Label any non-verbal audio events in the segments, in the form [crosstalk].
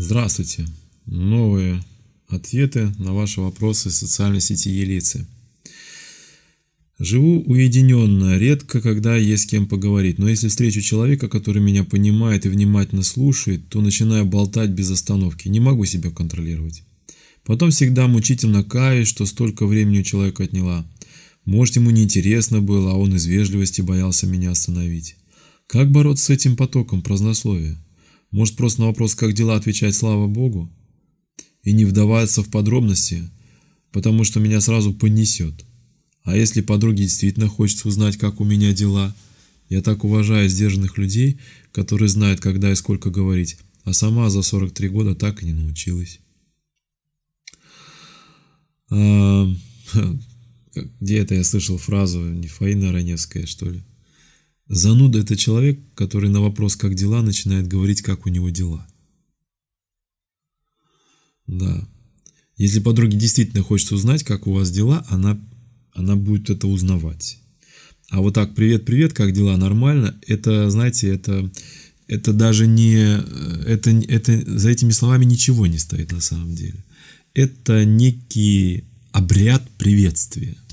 Здравствуйте! Новые ответы на ваши вопросы в социальной сети Елицы. Живу уединенно, редко, когда есть с кем поговорить, но если встречу человека, который меня понимает и внимательно слушает, то начинаю болтать без остановки, не могу себя контролировать. Потом всегда мучительно каюсь, что столько времени у человека отняла. Может, ему неинтересно было, а он из вежливости боялся меня остановить. Как бороться с этим потоком празднословия? Может просто на вопрос «как дела?» отвечать «слава Богу» и не вдаваться в подробности, потому что меня сразу понесет. А если подруге действительно хочется узнать, как у меня дела, я так уважаю сдержанных людей, которые знают, когда и сколько говорить, а сама за 43 года так и не научилась. А, [laughs] где это я слышал фразу? Не Фаина Раневская, что ли? Зануда – это человек, который на вопрос «как дела?» начинает говорить, как у него дела. Да. Если подруге действительно хочется узнать, как у вас дела, она, она будет это узнавать. А вот так «привет-привет, как дела? Нормально?» – это, знаете, это, это даже не… Э, это, это, за этими словами ничего не стоит на самом деле. Это некий обряд приветствия –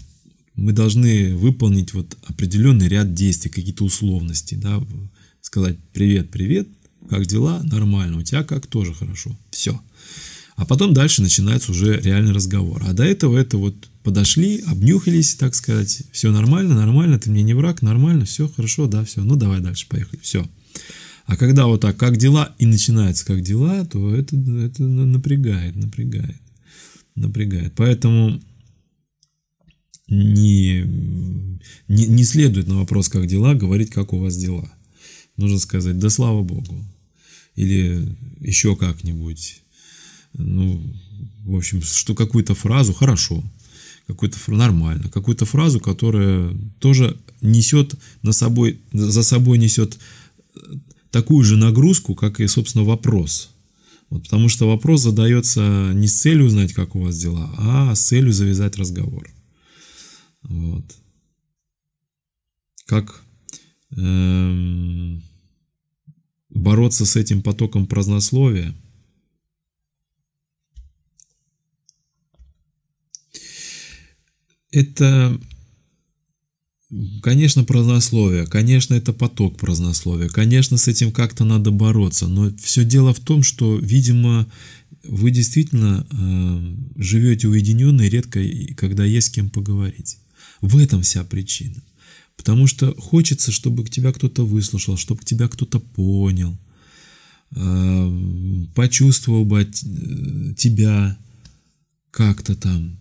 мы должны выполнить вот определенный ряд действий, какие-то условности, да, сказать «Привет, привет, как дела? Нормально, у тебя как? Тоже хорошо». Все. А потом дальше начинается уже реальный разговор. А до этого это вот подошли, обнюхались, так сказать, все нормально, нормально, ты мне не враг, нормально, все хорошо, да, все, ну давай дальше, поехали, все. А когда вот так, как дела, и начинается как дела, то это, это напрягает, напрягает, напрягает. Поэтому не, не, не следует на вопрос, как дела, говорить, как у вас дела. Нужно сказать, да слава богу. Или еще как-нибудь. Ну, в общем, что какую-то фразу хорошо, какую-то фразу нормально, какую-то фразу, которая тоже несет на собой, за собой несет э, такую же нагрузку, как и, собственно, вопрос. Вот потому что вопрос задается не с целью узнать, как у вас дела, а с целью завязать разговор. Вот. Как эм, бороться с этим потоком празднословия? Это, конечно, празднословие, конечно, это поток празднословия, конечно, с этим как-то надо бороться, но все дело в том, что, видимо, вы действительно э, эм, живете уединенно и редко, когда есть с кем поговорить. В этом вся причина. Потому что хочется, чтобы к тебя кто-то выслушал, чтобы к тебя кто-то понял, э, почувствовал бы э, тебя как-то там.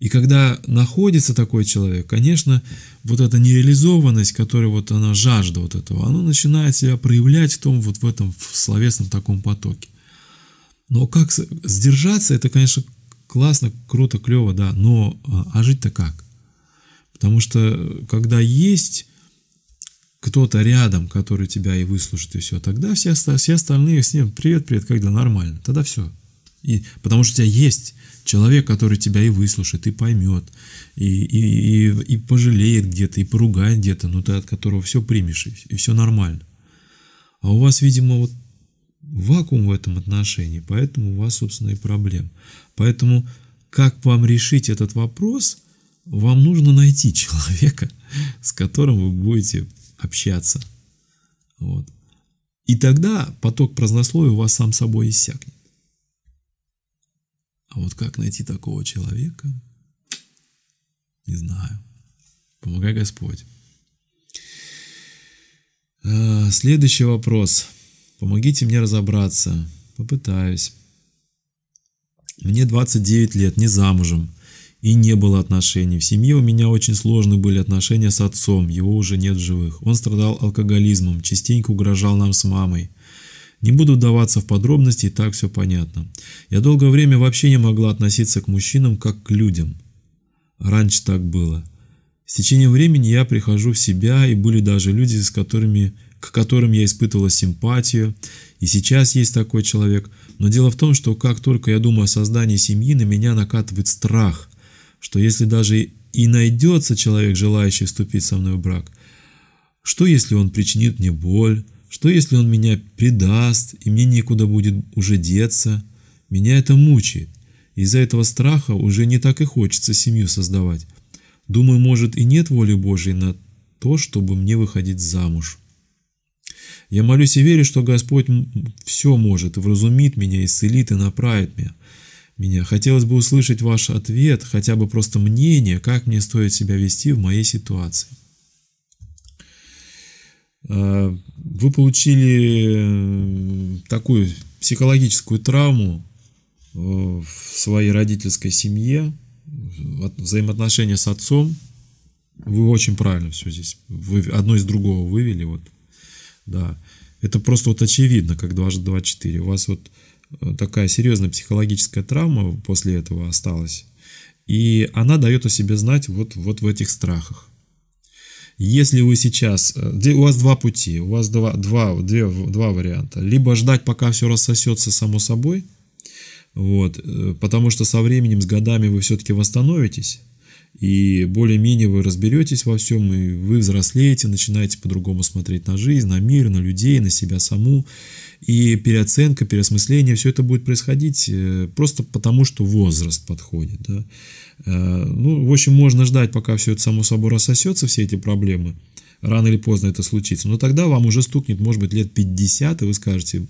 И когда находится такой человек, конечно, вот эта нереализованность, которая вот она жажда вот этого, она начинает себя проявлять в том вот в этом в словесном таком потоке. Но как сдержаться, это, конечно, классно, круто, клево, да, но а, а жить-то как? Потому что э, когда есть кто-то рядом, который тебя и выслушает, и все, тогда все, все остальные с ним «Привет, привет, когда нормально?» Тогда все. И, потому что у тебя есть человек, который тебя и выслушает, и поймет, и, и, и, и пожалеет где-то, и поругает где-то, но ну ты от которого все примешь, и все нормально. А у вас, видимо, вот вакуум в этом отношении, поэтому у вас, собственно, и проблем. Поэтому как вам решить этот вопрос – вам нужно найти человека, с которым вы будете общаться. Вот. И тогда поток празднословия у вас сам собой иссякнет. А вот как найти такого человека, не знаю. Помогай Господь. А, следующий вопрос. Помогите мне разобраться. Попытаюсь. Мне 29 лет, не замужем и не было отношений. В семье у меня очень сложны были отношения с отцом, его уже нет в живых. Он страдал алкоголизмом, частенько угрожал нам с мамой. Не буду вдаваться в подробности, и так все понятно. Я долгое время вообще не могла относиться к мужчинам как к людям. Раньше так было. С течением времени я прихожу в себя, и были даже люди, с которыми, к которым я испытывала симпатию, и сейчас есть такой человек. Но дело в том, что как только я думаю о создании семьи, на меня накатывает страх – что если даже и найдется человек, желающий вступить со мной в брак, что если он причинит мне боль, что если он меня предаст, и мне некуда будет уже деться, меня это мучает. Из-за этого страха уже не так и хочется семью создавать. Думаю, может и нет воли Божьей на то, чтобы мне выходить замуж. Я молюсь и верю, что Господь все может, вразумит меня, исцелит и направит меня меня. Хотелось бы услышать ваш ответ, хотя бы просто мнение, как мне стоит себя вести в моей ситуации. А, вы получили э, такую психологическую травму э, в своей родительской семье, взаимоотношения с отцом. Вы очень правильно все здесь, вы одно из другого вывели, вот, да. Это просто вот очевидно, как дважды два четыре. У вас вот такая серьезная психологическая травма после этого осталась. И она дает о себе знать вот, вот в этих страхах. Если вы сейчас... Э, у вас два пути, у вас два, два, две, два варианта. Либо ждать, пока все рассосется само собой, вот, э, потому что со временем, с годами вы все-таки восстановитесь, и более-менее вы разберетесь во всем, и вы взрослеете, начинаете по-другому смотреть на жизнь, на мир, на людей, на себя саму, и переоценка, переосмысление, все это будет происходить э, просто потому, что возраст подходит. Да? Э, ну, в общем, можно ждать, пока все это само собой рассосется, все эти проблемы, рано или поздно это случится, но тогда вам уже стукнет, может быть, лет 50, и вы скажете,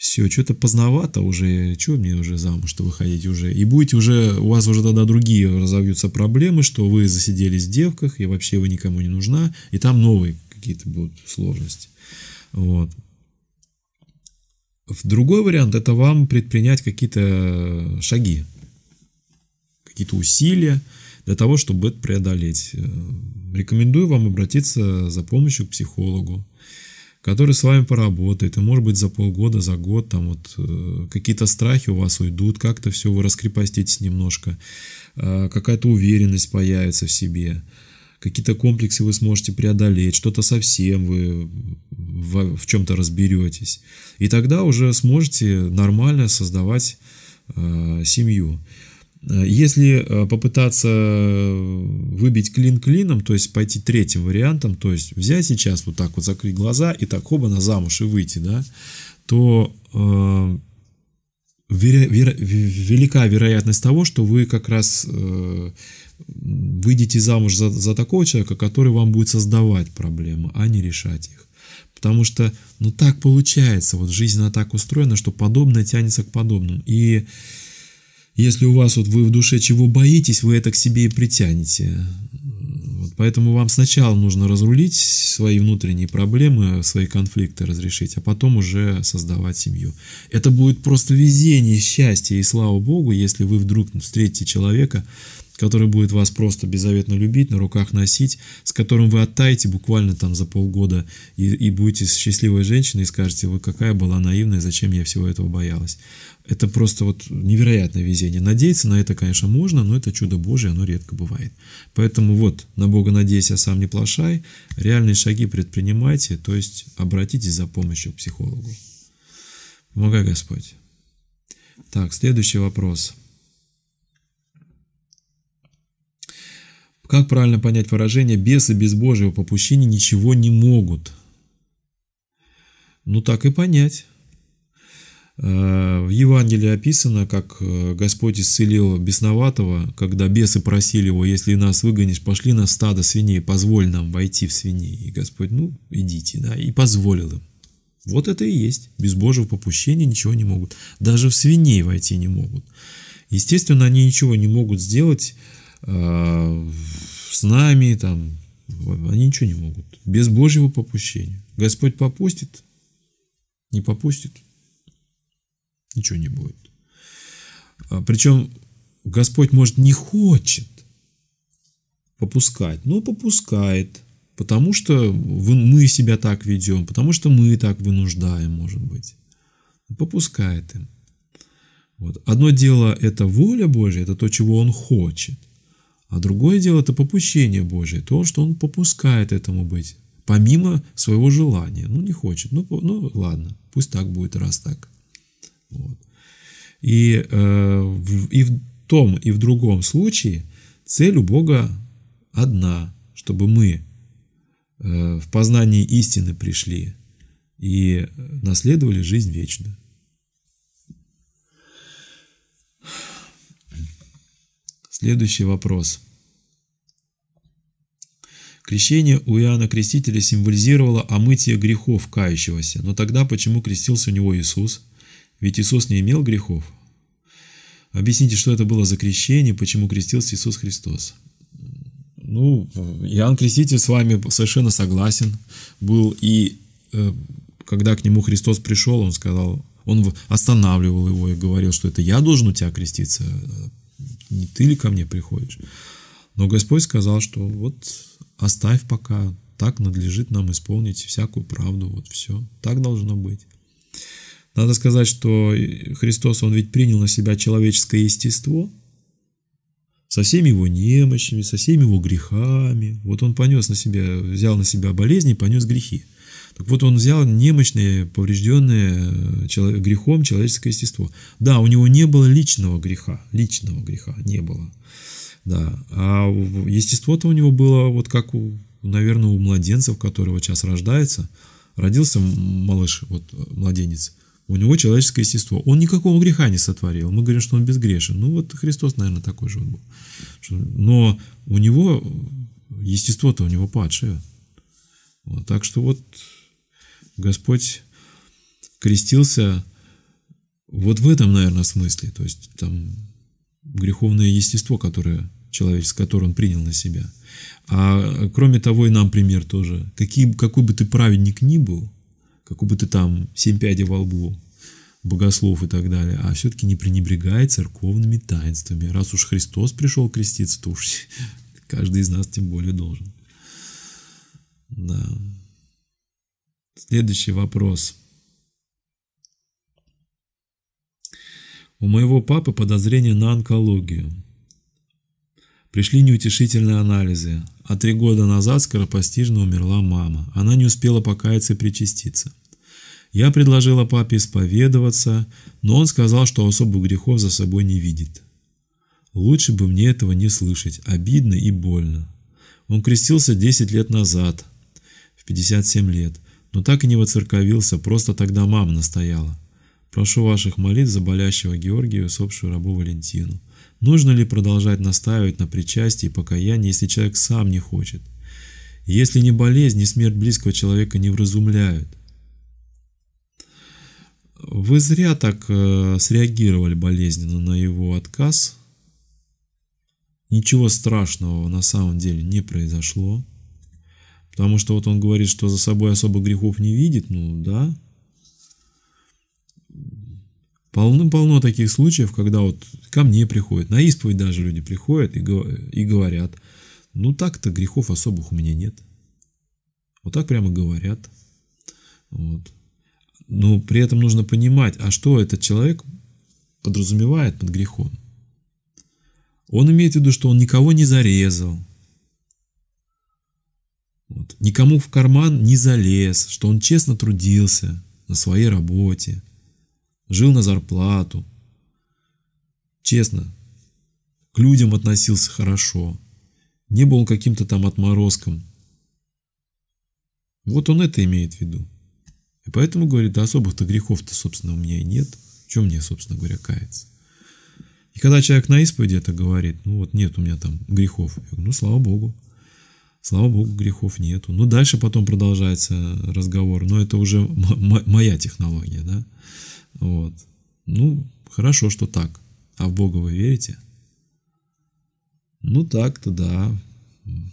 все, что-то поздновато уже, что мне уже замуж-то выходить уже. И будете уже, у вас уже тогда другие разовьются проблемы, что вы засиделись в девках, и вообще вы никому не нужна, и там новые какие-то будут сложности. Вот. В Другой вариант – это вам предпринять какие-то шаги, какие-то усилия для того, чтобы это преодолеть. Э, рекомендую вам обратиться за помощью к психологу, который с вами поработает, и может быть за полгода, за год там вот э, какие-то страхи у вас уйдут, как-то все вы раскрепоститесь немножко, э, какая-то уверенность появится в себе, какие-то комплексы вы сможете преодолеть, что-то совсем вы в, в чем-то разберетесь, и тогда уже сможете нормально создавать э, семью. Э, если э, попытаться э, выбить клин клином, то есть пойти третьим вариантом, то есть взять сейчас вот так вот закрыть глаза и так оба на замуж и выйти, да, то э, веро, веро, велика вероятность того, что вы как раз э, выйдете замуж за, за такого человека, который вам будет создавать проблемы, а не решать их. Потому что, ну так получается, вот жизнь она так устроена, что подобное тянется к подобному. И э, если у вас вот вы в душе чего боитесь, вы это к себе и притянете. Вот, поэтому вам сначала нужно разрулить свои внутренние проблемы, свои конфликты разрешить, а потом уже создавать семью. Это будет просто везение, счастье и слава Богу, если вы вдруг встретите человека, который будет вас просто беззаветно любить, на руках носить, с которым вы оттаете буквально там за полгода и, и будете счастливой женщиной и скажете, вы какая была наивная, зачем я всего этого боялась. Это просто вот невероятное везение. Надеяться на это, конечно, можно, но это чудо Божие, оно редко бывает. Поэтому вот, на Бога надейся, а сам не плашай. Реальные шаги предпринимайте, то есть обратитесь за помощью к психологу. Помогай, Господь. Так, следующий вопрос. Как правильно понять выражение «бесы без Божьего попущения ничего не могут»? Ну так и понять. Э, в Евангелии описано, как э, Господь исцелил бесноватого, когда бесы просили его, если нас выгонишь, пошли на стадо свиней, позволь нам войти в свиней. И Господь, ну, идите, да, и позволил им. Вот это и есть. Без Божьего попущения ничего не могут. Даже в свиней войти не могут. Естественно, они ничего не могут сделать э, с нами, там, они ничего не могут. Без Божьего попущения. Господь попустит, не попустит – Ничего не будет. А, Причем Господь, может, не хочет попускать, но попускает, потому что мы себя так ведем, потому что мы так вынуждаем, может быть. Попускает им. Вот. Одно дело – это воля Божья, это то, чего Он хочет. А другое дело – это попущение Божье, то, что Он попускает этому быть, помимо своего желания. Ну, не хочет, ну, ну ладно, пусть так будет, раз так. Вот. И, э, и в том, и в другом случае цель у Бога одна, чтобы мы э, в познании истины пришли и наследовали жизнь вечную. Следующий вопрос. Крещение у Иоанна Крестителя символизировало омытие грехов кающегося, но тогда почему крестился у него Иисус? Ведь Иисус не имел грехов. Объясните, что это было за крещение, почему крестился Иисус Христос. Ну, Иоанн Креститель с вами совершенно согласен был. И э, когда к нему Христос пришел, он сказал, он останавливал его и говорил, что это я должен у тебя креститься, не ты ли ко мне приходишь. Но Господь сказал, что вот оставь пока, так надлежит нам исполнить всякую правду, вот все, так должно быть. Надо сказать, что Христос, Он ведь принял на себя человеческое естество, со всеми его немощами, со всеми его грехами. Вот он понес на себя, взял на себя болезни, понес грехи. Так вот он взял немощное, поврежденное э, грехом человеческое естество. Да, у него не было личного греха, личного греха не было. Да, а естество-то у него было вот как у, наверное, у младенцев, которого сейчас рождается. Родился малыш, вот э, младенец – у него человеческое естество. Он никакого греха не сотворил. Мы говорим, что он безгрешен. Ну вот Христос, наверное, такой же он был. Но у него э, естество-то у него падшее. Вот, так что вот Господь крестился вот в этом, наверное, смысле. То есть там греховное естество, которое человеческое, которое он принял на себя. А э, кроме того и нам пример тоже. Какие, какой бы ты праведник ни был – как будто там семь пядей во лбу богослов и так далее, а все-таки не пренебрегай церковными таинствами. Раз уж Христос пришел креститься, то уж [laughs] каждый из нас тем более должен. Да. Следующий вопрос. У моего папы подозрение на онкологию. Пришли неутешительные анализы, а три года назад скоропостижно умерла мама. Она не успела покаяться и причаститься. Я предложила папе исповедоваться, но он сказал, что особых грехов за собой не видит. Лучше бы мне этого не слышать, обидно и больно. Он крестился 10 лет назад, в 57 лет, но так и не воцерковился, просто тогда мама настояла. Прошу ваших молитв за болящего Георгия и усопшую рабу Валентину. Нужно ли продолжать настаивать на причастии и покаянии, если человек сам не хочет? Если не болезнь, ни смерть близкого человека не вразумляют. Вы зря так э, среагировали болезненно на его отказ. Ничего страшного на самом деле не произошло. Потому что вот он говорит, что за собой особо грехов не видит, ну да. Полно-полно таких случаев, когда вот ко мне приходят, на исповедь даже люди приходят и, и говорят, ну так-то грехов особых у меня нет. Вот так прямо говорят. Вот. Но при этом нужно понимать, а что этот человек подразумевает под грехом. Он имеет в виду, что он никого не зарезал, вот, никому в карман не залез, что он честно трудился на своей работе, жил на зарплату, честно, к людям относился хорошо, не был каким-то там отморозком. Вот он это имеет в виду. И поэтому, говорит, да особых-то грехов-то, собственно, у меня и нет. Чем мне, собственно говоря, каяться? И когда человек на исповеди это говорит, ну вот нет у меня там грехов. Я говорю, ну слава богу. Слава богу, грехов нету. Ну дальше потом продолжается разговор, но это уже моя технология, да. Вот. Ну, хорошо, что так. А в Бога вы верите? Ну так-то да,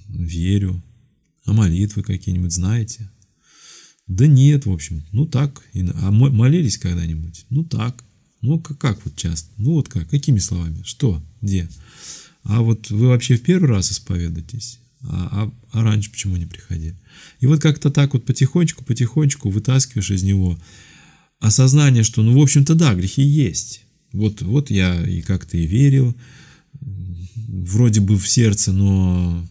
верю. А молитвы какие-нибудь знаете? Да нет, в общем, ну так. А молились когда-нибудь? Ну так. Ну как, вот часто? Ну вот как? Какими словами? Что? Где? А вот вы вообще в первый раз исповедуетесь? А, а, а раньше почему не приходили? И вот как-то так вот потихонечку, потихонечку вытаскиваешь из него осознание, что ну в общем-то да, грехи есть. Вот, вот я и как-то и верил, вроде бы в сердце, но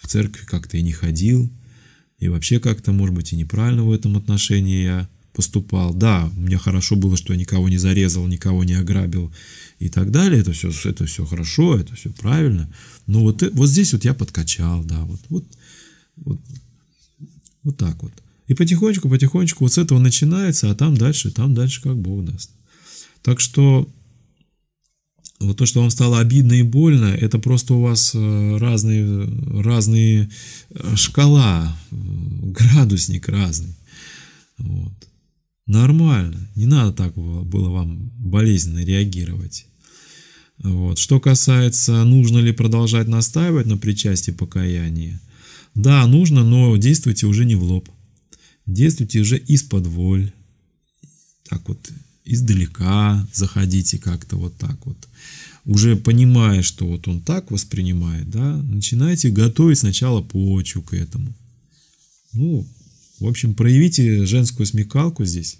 в церкви как-то и не ходил и вообще как-то, может быть, и неправильно в этом отношении я поступал. Да, мне хорошо было, что я никого не зарезал, никого не ограбил и так далее. Это все, это все хорошо, это все правильно. Но вот, э, вот здесь вот я подкачал, да, вот, вот, вот, вот так вот. И потихонечку, потихонечку вот с этого начинается, а там дальше, там дальше как Бог даст. Так что вот то, что вам стало обидно и больно, это просто у вас э, разные, разные э, шкала, э, градусник разный. Вот. Нормально, не надо так было вам болезненно реагировать. Вот. Что касается, нужно ли продолжать настаивать на причастии покаяния, да, нужно, но действуйте уже не в лоб. Действуйте уже из-под воль. Так вот, издалека заходите как-то вот так вот. Уже понимая, что вот он так воспринимает, да, начинайте готовить сначала почву к этому. Ну, в общем, проявите женскую смекалку здесь,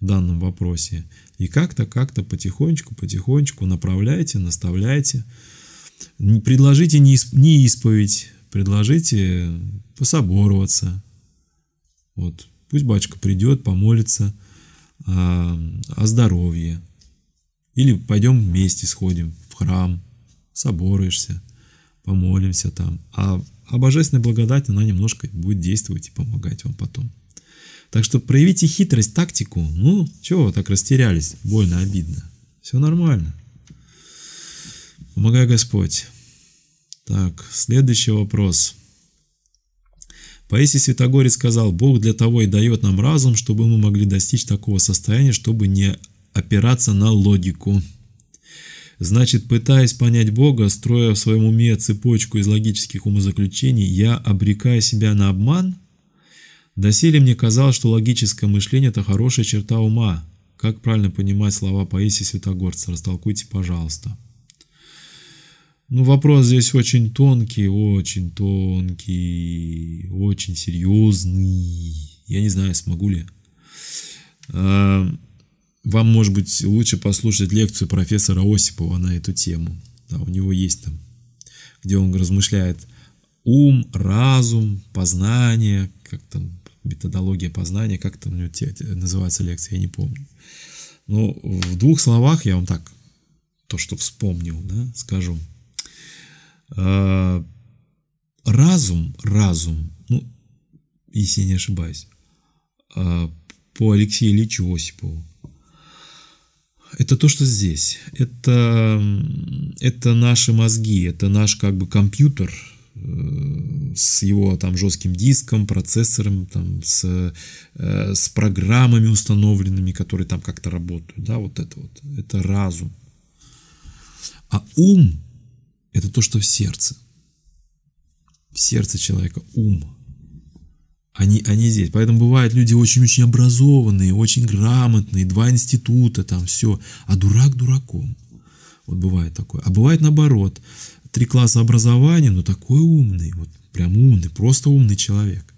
в данном вопросе. И как-то, как-то, потихонечку, потихонечку направляйте, наставляйте. Предложите не, исповедь, предложите пособороваться. Вот. Пусть батюшка придет, помолится. Э, о здоровье. Или пойдем вместе сходим в храм, соборуешься помолимся там. А, а божественная благодать, она немножко будет действовать и помогать вам потом. Так что проявите хитрость, тактику. Ну, чего вы так растерялись? Больно, обидно. Все нормально. Помогай Господь. Так, следующий вопрос. Паисий Святогорец сказал, Бог для того и дает нам разум, чтобы мы могли достичь такого состояния, чтобы не опираться на логику. Значит, пытаясь понять Бога, строя в своем уме цепочку из логических умозаключений, я обрекаю себя на обман? Доселе мне казалось, что логическое мышление – это хорошая черта ума. Как правильно понимать слова Паисия Святогорца? Растолкуйте, пожалуйста. Ну, вопрос здесь очень тонкий, очень тонкий, очень серьезный. Я не знаю, смогу ли. А, вам, может быть, лучше послушать лекцию профессора Осипова на эту тему. Да, у него есть там, где он размышляет ум, разум, познание, как там методология познания, как там у него называется лекция, я не помню. Но ну, в двух словах я вам так, то, что вспомнил, да, скажу. А, разум, разум, ну, если не ошибаюсь, а, по Алексею Ильичу Осипову, это то, что здесь. Это, это наши мозги, это наш как бы компьютер э, с его там жестким диском, процессором, там, с, э, с программами установленными, которые там как-то работают. Да, вот это вот. Это разум. А ум это то, что в сердце. В сердце человека ум. Они, они здесь. Поэтому бывают люди очень-очень образованные, очень грамотные, два института, там все. А дурак дураком. Вот бывает такое. А бывает наоборот. Три класса образования, но такой умный. Вот прям умный, просто умный человек.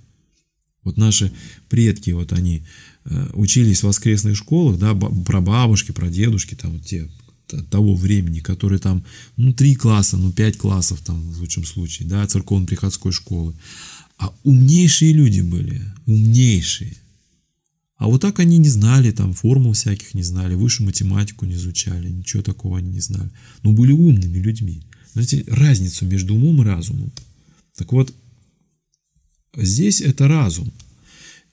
Вот наши предки, вот они э, учились в воскресных школах, да, про бабушки, про дедушки там вот те, того времени, которые там, ну, три класса, ну, пять классов там в лучшем случае, да, церковно-приходской школы. А умнейшие люди были, умнейшие. А вот так они не знали, там формул всяких не знали, высшую математику не изучали, ничего такого они не знали. Но были умными людьми. Знаете, разницу между умом и разумом. Так вот, здесь это разум.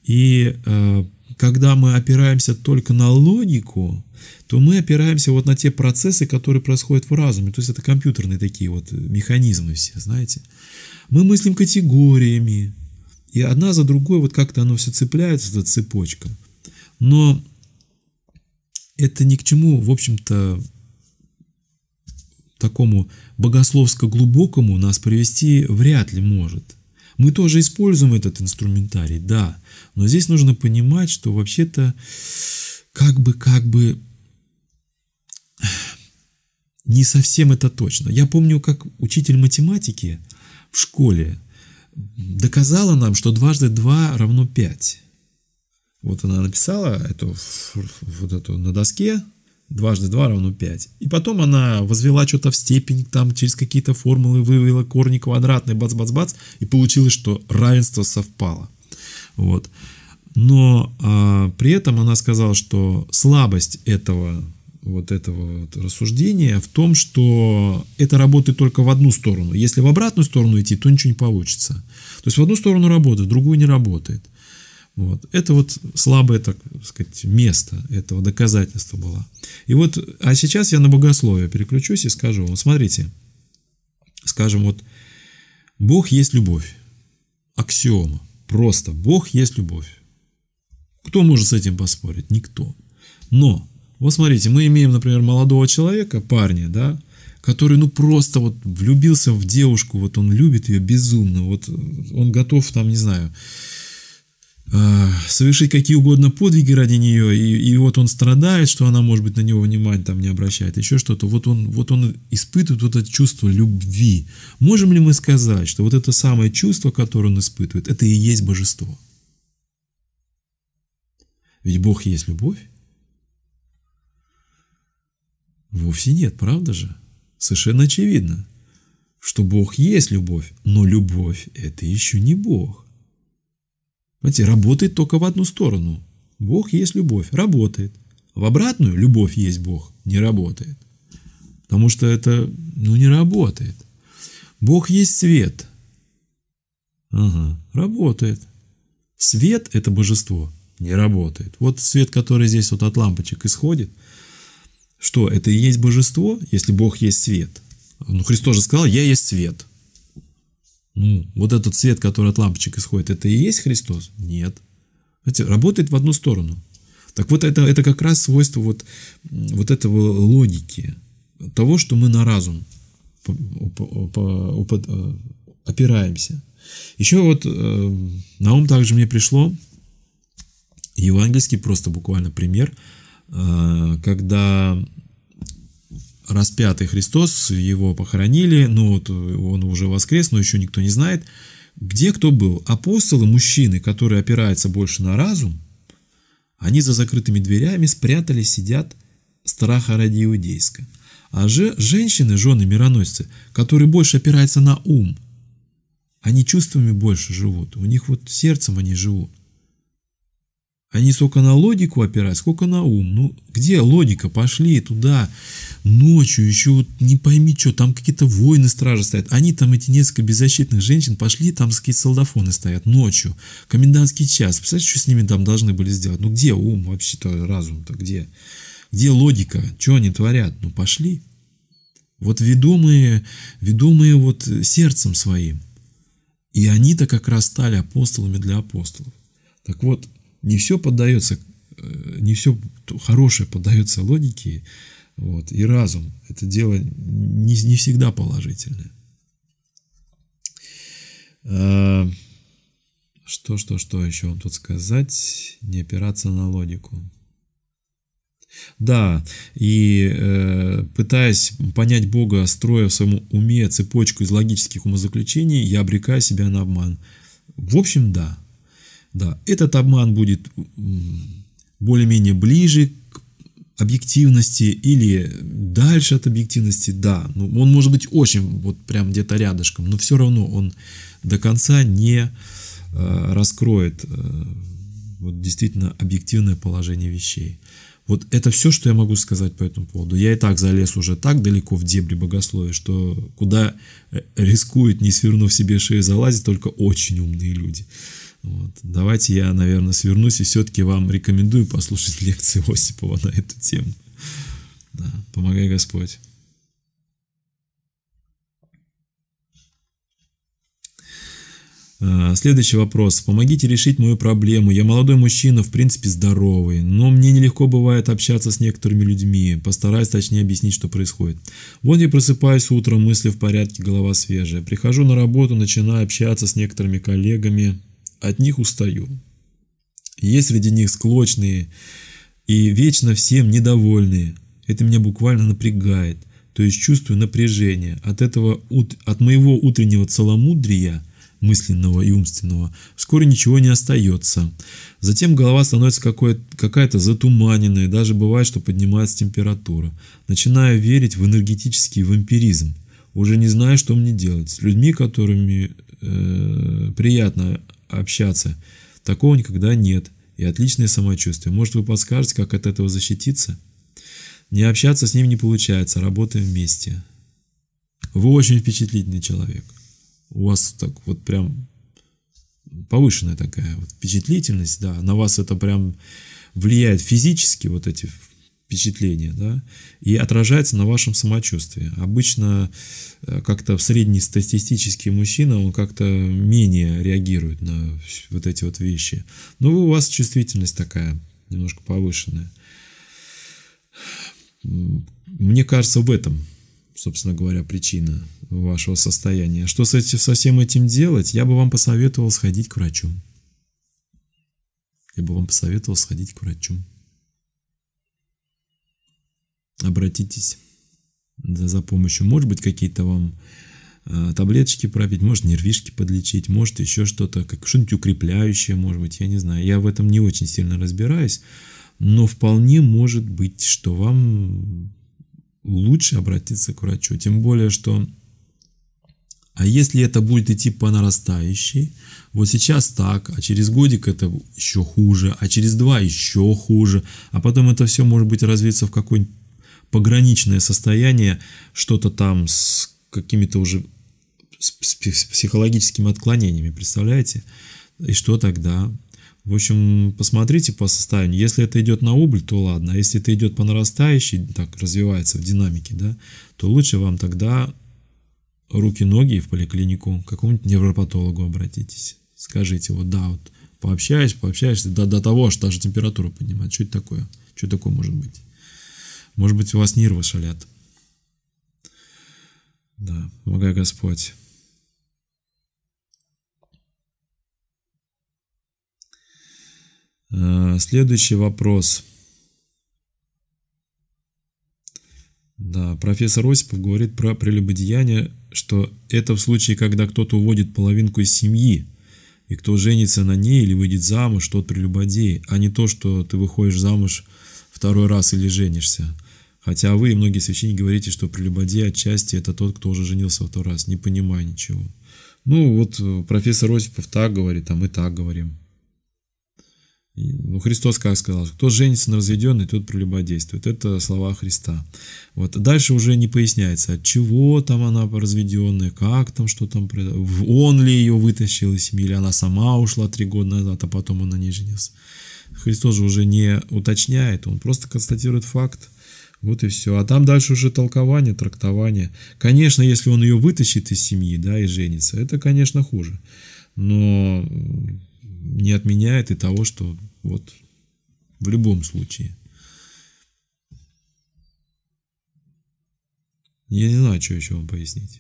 И э, когда мы опираемся только на логику, то мы опираемся вот на те процессы, которые происходят в разуме. То есть это компьютерные такие вот э, механизмы все, знаете. Мы мыслим категориями, и одна за другой вот как-то оно все цепляется, эта цепочка. Но это ни к чему, в общем-то, такому богословско-глубокому нас привести вряд ли может. Мы тоже используем этот инструментарий, да, но здесь нужно понимать, что вообще-то как бы, как бы не совсем это точно. Я помню, как учитель математики в школе доказала нам, что дважды два равно 5. Вот она написала эту, вот эту на доске, дважды 2 равно 5. И потом она возвела что-то в степень, там через какие-то формулы вывела корни квадратные, бац-бац-бац, и получилось, что равенство совпало. Вот. Но а, при этом она сказала, что слабость этого вот этого вот рассуждения в том, что это работает только в одну сторону. Если в обратную сторону идти, то ничего не получится. То есть в одну сторону работает, в другую не работает. Вот. Это вот слабое, так сказать, место этого доказательства было. И вот, а сейчас я на богословие переключусь и скажу вам, смотрите, скажем вот, Бог есть любовь, аксиома, просто Бог есть любовь. Кто может с этим поспорить? Никто. Но вот смотрите, мы имеем, например, молодого человека, парня, да, который ну просто вот влюбился в девушку, вот он любит ее безумно, вот он готов там, не знаю, э, совершить какие угодно подвиги ради нее, и, и вот он страдает, что она, может быть, на него внимание там не обращает, еще что-то, вот он, вот он испытывает вот это чувство любви. Можем ли мы сказать, что вот это самое чувство, которое он испытывает, это и есть божество? Ведь Бог есть любовь. Вовсе нет, правда же? Совершенно очевидно, что Бог есть любовь, но любовь – это еще не Бог. Понимаете, работает только в одну сторону. Бог есть любовь, работает. В обратную любовь есть Бог, не работает. Потому что это ну, не работает. Бог есть свет. Ага, работает. Свет – это божество, не работает. Вот свет, который здесь вот от лампочек исходит – что, это и есть божество, если Бог есть свет? Ну, Христос же сказал, я есть свет. Ну, вот этот свет, который от лампочек исходит, это и есть Христос? Нет. Знаете, работает в одну сторону. Так вот, это, это как раз свойство вот, вот этого логики, того, что мы на разум э, опираемся. Еще вот э, на ум также мне пришло евангельский просто буквально пример – Э, когда распятый Христос, его похоронили, ну вот э, он уже воскрес, но еще никто не знает, где кто был. Апостолы, мужчины, которые опираются больше на разум, они за закрытыми дверями спрятались, сидят страха ради иудейска. А же женщины, жены мироносцы, которые больше опираются на ум, они чувствами больше живут, у них вот сердцем они живут. А не столько на логику опирать, сколько на ум. Ну, где логика? Пошли туда ночью, еще вот не пойми что, там какие-то воины стражи стоят. Они там, эти несколько беззащитных женщин, пошли, там какие-то солдафоны стоят ночью. Комендантский час. Представляете, что с ними там должны были сделать? Ну, где ум вообще-то, разум-то, где? Где логика? Что они творят? Ну, пошли. Вот ведомые, ведомые вот сердцем своим. И они-то как раз стали апостолами для апостолов. Так вот, не все поддается, э, не все хорошее поддается логике вот, и разум. Это дело не, не всегда положительное. А, что, что, что еще вам тут сказать? Не опираться на логику. Да, и э, пытаясь понять Бога, строя в своем уме цепочку из логических умозаключений, я обрекаю себя на обман. В общем, да. Да, этот обман будет более-менее ближе к объективности или дальше от объективности, да, ну, он может быть очень вот прям где-то рядышком, но все равно он до конца не э, раскроет э, вот действительно объективное положение вещей. Вот это все, что я могу сказать по этому поводу. Я и так залез уже так далеко в дебри богословия, что куда э, рискует, не свернув себе шею, залазить только очень умные люди. Вот. Давайте я, наверное, свернусь и все-таки вам рекомендую послушать лекции Осипова на эту тему. Да, помогай Господь. А, следующий вопрос. Помогите решить мою проблему. Я молодой мужчина, в принципе здоровый, но мне нелегко бывает общаться с некоторыми людьми. Постараюсь точнее объяснить, что происходит. Вот я просыпаюсь утром, мысли в порядке, голова свежая. Прихожу на работу, начинаю общаться с некоторыми коллегами, от них устаю. Есть среди них склочные и вечно всем недовольные. Это меня буквально напрягает, то есть чувствую напряжение. От этого, от моего утреннего целомудрия – мысленного и умственного, вскоре ничего не остается. Затем голова становится какая-то затуманенная, даже бывает, что поднимается температура. Начинаю верить в энергетический вампиризм. Уже не знаю, что мне делать. С людьми, которыми э, приятно общаться. Такого никогда нет. И отличное самочувствие. Может, вы подскажете, как от этого защититься? Не общаться с ним не получается. Работаем вместе. Вы очень впечатлительный человек. У вас так вот прям повышенная такая вот впечатлительность, да, на вас это прям влияет физически, вот эти впечатление, да, и отражается на вашем самочувствии. Обычно э, как-то в среднестатистический мужчина, он как-то менее реагирует на вот эти вот вещи. Но ну, у вас чувствительность такая, немножко повышенная. Мне кажется, в этом, собственно говоря, причина вашего состояния. Что с этим, со всем этим делать, я бы вам посоветовал сходить к врачу. Я бы вам посоветовал сходить к врачу обратитесь за, помощью. Может быть, какие-то вам э, таблеточки пропить, может, нервишки подлечить, может, еще что-то, как что-нибудь укрепляющее, может быть, я не знаю. Я в этом не очень сильно разбираюсь, но вполне может быть, что вам лучше обратиться к врачу. Тем более, что а если это будет идти по нарастающей, вот сейчас так, а через годик это еще хуже, а через два еще хуже, а потом это все может быть развиться в какой-нибудь пограничное состояние, что-то там с какими-то уже с, психологическими отклонениями, представляете? И что тогда? В общем, посмотрите по состоянию. Если это идет на убыль, то ладно. А если это идет по нарастающей, так развивается в динамике, да, то лучше вам тогда руки-ноги в поликлинику к какому-нибудь невропатологу обратитесь. Скажите, вот да, вот пообщаешься, пообщаешься, до, до того, что даже температуру поднимать. Что это такое? Что такое может быть? Может быть, у вас нервы шалят. Да, помогай Господь. А, следующий вопрос. Да, профессор Осипов говорит про прелюбодеяние, что это в случае, когда кто-то уводит половинку из семьи, и кто женится на ней или выйдет замуж, тот прелюбодей, а не то, что ты выходишь замуж второй раз или женишься. Хотя вы и многие священники говорите, что прелюбодей отчасти это тот, кто уже женился во второй раз, не понимая ничего. Ну, вот э, профессор Осипов так говорит, а мы так говорим. Ну, Христос как сказал, кто женится на возведенный, тот прелюбодействует. Это слова Христа. Вот. Дальше уже не поясняется, от чего там она разведенная, как там, что там, он ли ее вытащил из семьи, или она сама ушла три года назад, а потом он на ней женился. Христос же уже не уточняет, он просто констатирует факт. Вот и все. А там дальше уже толкование, трактование. Конечно, если он ее вытащит из семьи, да, и женится, это, конечно, хуже. Но не отменяет и того, что вот в любом случае. Я не знаю, что еще вам пояснить.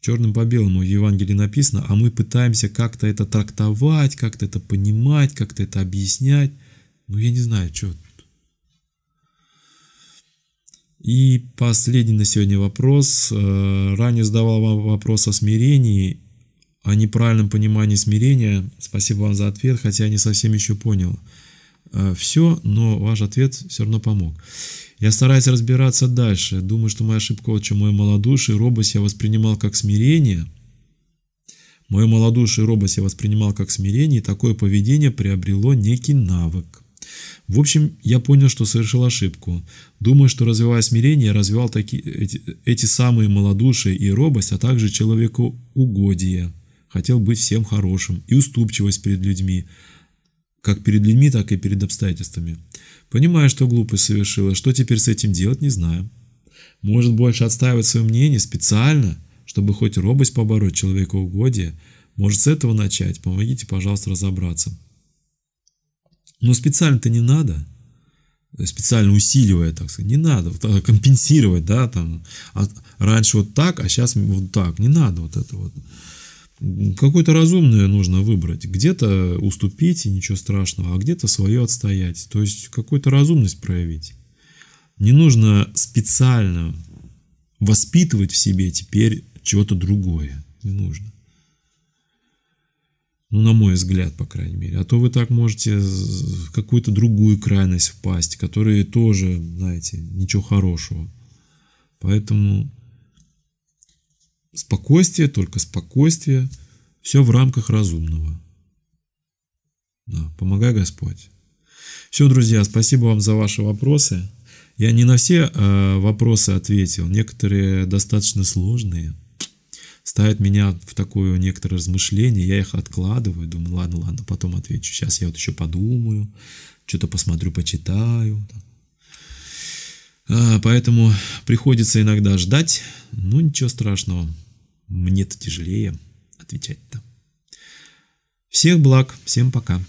Черным по белому в Евангелии написано, а мы пытаемся как-то это трактовать, как-то это понимать, как-то это объяснять. Ну, я не знаю, что и последний на сегодня вопрос. Э, Ранее задавал вам вопрос о смирении, о неправильном понимании смирения. Спасибо вам за ответ, хотя я не совсем еще понял э, все, но ваш ответ все равно помог. Я стараюсь разбираться дальше. Думаю, что моя ошибка что мое малодушие, робость я воспринимал как смирение. Мое малодушие и робость я воспринимал как смирение, и такое поведение приобрело некий навык. В общем, я понял, что совершил ошибку. Думаю, что развивая смирение, я развивал таки, эти, эти самые малодушие и робость, а также человеку угодие. Хотел быть всем хорошим и уступчивость перед людьми, как перед людьми, так и перед обстоятельствами. Понимаю, что глупость совершила, что теперь с этим делать, не знаю. Может больше отстаивать свое мнение специально, чтобы хоть робость побороть человека угодие, может с этого начать, помогите, пожалуйста, разобраться. Но ну, специально-то не надо. Специально усиливая, так сказать, не надо. Вот, а, компенсировать, да, там. А раньше вот так, а сейчас вот так. Не надо вот это вот. Какое-то разумное нужно выбрать. Где-то уступить, и ничего страшного, а где-то свое отстоять. То есть, какую-то разумность проявить. Не нужно специально воспитывать в себе теперь чего-то другое. Не нужно на мой взгляд, по крайней мере. А то вы так можете в какую-то другую крайность впасть, которые тоже, знаете, ничего хорошего. Поэтому спокойствие, только спокойствие, все в рамках разумного. Да, помогай Господь. Все, друзья, спасибо вам за ваши вопросы. Я не на все э, вопросы ответил, некоторые достаточно сложные ставят меня в такое некоторое размышление, я их откладываю, думаю, ладно, ладно, потом отвечу, сейчас я вот еще подумаю, что-то посмотрю, почитаю. А, поэтому приходится иногда ждать, ну ничего страшного, мне-то тяжелее отвечать-то. Всех благ, всем пока.